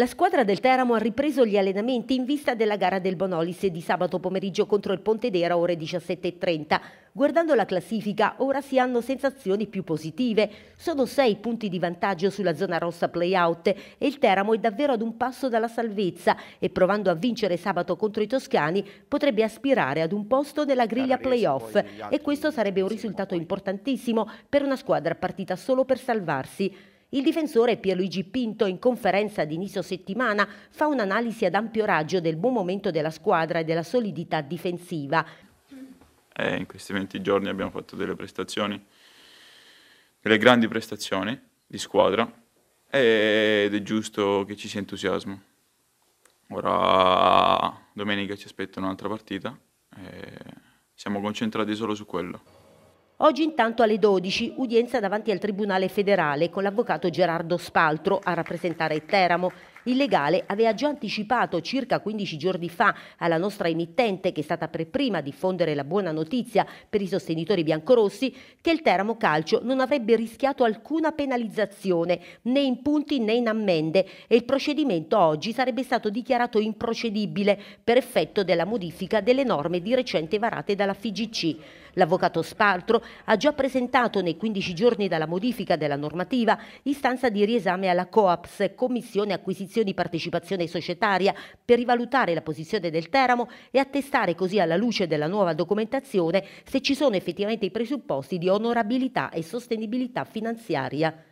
La squadra del Teramo ha ripreso gli allenamenti in vista della gara del Bonolis di sabato pomeriggio contro il Pontedera ore 17.30. Guardando la classifica, ora si hanno sensazioni più positive. Sono sei punti di vantaggio sulla zona rossa playout e il Teramo è davvero ad un passo dalla salvezza e provando a vincere sabato contro i toscani potrebbe aspirare ad un posto nella griglia playoff e questo sarebbe un risultato importantissimo per una squadra partita solo per salvarsi. Il difensore Pierluigi Pinto in conferenza di inizio settimana fa un'analisi ad ampio raggio del buon momento della squadra e della solidità difensiva. Eh, in questi 20 giorni abbiamo fatto delle prestazioni, delle grandi prestazioni di squadra ed è giusto che ci sia entusiasmo. Ora domenica ci aspetta un'altra partita e siamo concentrati solo su quello. Oggi intanto alle 12 udienza davanti al Tribunale federale con l'avvocato Gerardo Spaltro a rappresentare Teramo il legale aveva già anticipato circa 15 giorni fa alla nostra emittente, che è stata per prima a diffondere la buona notizia per i sostenitori biancorossi, che il Teramo Calcio non avrebbe rischiato alcuna penalizzazione né in punti né in ammende e il procedimento oggi sarebbe stato dichiarato improcedibile per effetto della modifica delle norme di recente varate dalla FIGC. L'avvocato Spaltro ha già presentato nei 15 giorni dalla modifica della normativa istanza di riesame alla COAPS, Commissione Acquisizione condizioni di partecipazione societaria per rivalutare la posizione del Teramo e attestare così alla luce della nuova documentazione se ci sono effettivamente i presupposti di onorabilità e sostenibilità finanziaria.